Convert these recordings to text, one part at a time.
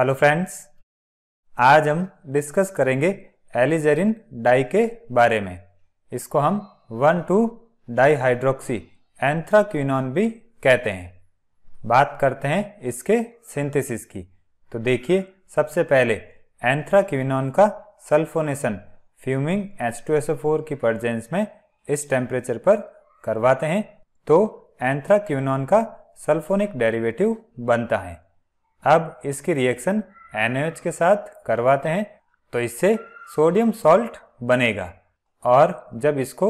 hello friends आज हम discuss करेंगे एलिजेरिन डाई के बारे में इसको हम वन टू डाई हाइड्रोक्सी भी कहते हैं बात करते हैं इसके सिंथेसिस की तो देखिए सबसे पहले एंथ्राक्यूनॉन का सल्फोनेशन फ्यूमिंग H2SO4 की प्रजेंस में इस टेम्परेचर पर करवाते हैं तो एंथ्राक्यूनॉन का सल्फोनिक डेरिवेटिव बनता है अब इसकी रिएक्शन NaOH के साथ करवाते हैं तो इससे सोडियम सॉल्ट बनेगा और जब इसको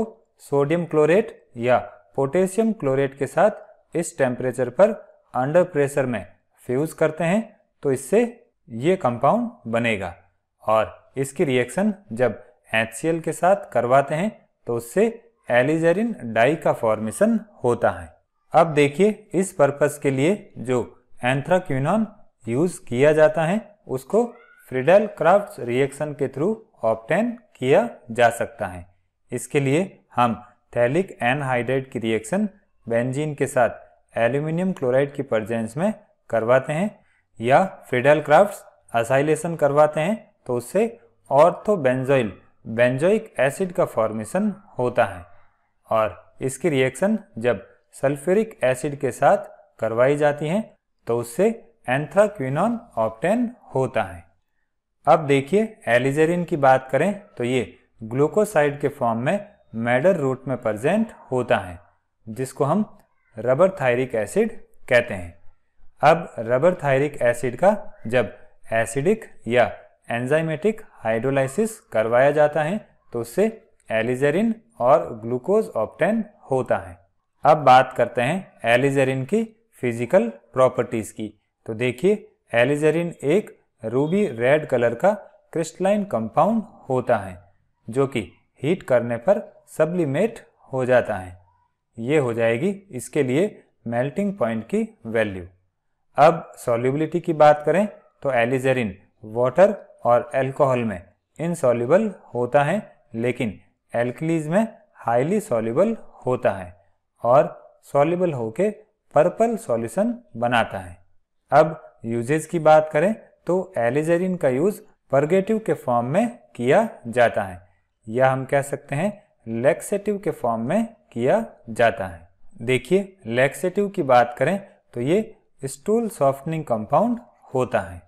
सोडियम क्लोरेट या पोटेशियम क्लोरेट के साथ इस टेम्परेचर पर अंडर प्रेशर में फ्यूज करते हैं तो इससे ये कंपाउंड बनेगा और इसकी रिएक्शन जब HCl के साथ करवाते हैं तो उससे एलिजेरिन डाई का फॉर्मेशन होता है अब देखिए इस पर्पस के लिए जो एंथ्राक्यूनॉन यूज किया जाता है उसको फ्रिडल क्राफ्ट रिएक्शन के थ्रू ऑप्टेन किया जा सकता है इसके लिए हम थैलिक एनहाइड्रेट की रिएक्शन बेंजीन के साथ एल्यूमिनियम क्लोराइड की प्रजेंस में करवाते हैं या फ्रिडल क्राफ्ट असाइलेशन करवाते हैं तो उससे ऑर्थोबेंजोइल बेंजोइक एसिड का फॉर्मेशन होता है और इसकी रिएक्शन जब सल्फ्यूरिक एसिड के साथ करवाई जाती है तो उससे एंथ्राक्विनॉन ऑप्टेन होता है अब देखिए एलिजेरिन की बात करें तो ये ग्लूकोसाइड के फॉर्म में मैडर रूट में प्रजेंट होता है जिसको हम रबर थायरिक एसिड कहते हैं अब रबर थायरिक एसिड का जब एसिडिक या एंजाइमेटिक हाइड्रोलाइसिस करवाया जाता है तो उससे एलिजेरिन और ग्लूकोज ऑप्टेन होता है अब बात करते हैं एलिजेरिन की फिजिकल प्रॉपर्टीज़ की तो देखिए एलिजरिन एक रूबी रेड कलर का क्रिस्टलाइन कंपाउंड होता है जो कि हीट करने पर सब्लिमेट हो जाता है ये हो जाएगी इसके लिए मेल्टिंग पॉइंट की वैल्यू अब सॉल्युबिलिटी की बात करें तो एलिजरिन वाटर और एल्कोहल में इनसॉल्यूबल होता है लेकिन एल्कलीज में हाईली सॉल्युबल होता है और सॉल्युबल होके पर्पल सॉल्यूशन बनाता है अब यूजेज की बात करें तो एलिजेरिन का यूज परगेटिव के फॉर्म में किया जाता है या हम कह सकते हैं लेक्सेटिव के फॉर्म में किया जाता है देखिए लेक्सेटिव की बात करें तो ये स्टूल सॉफ्टनिंग कंपाउंड होता है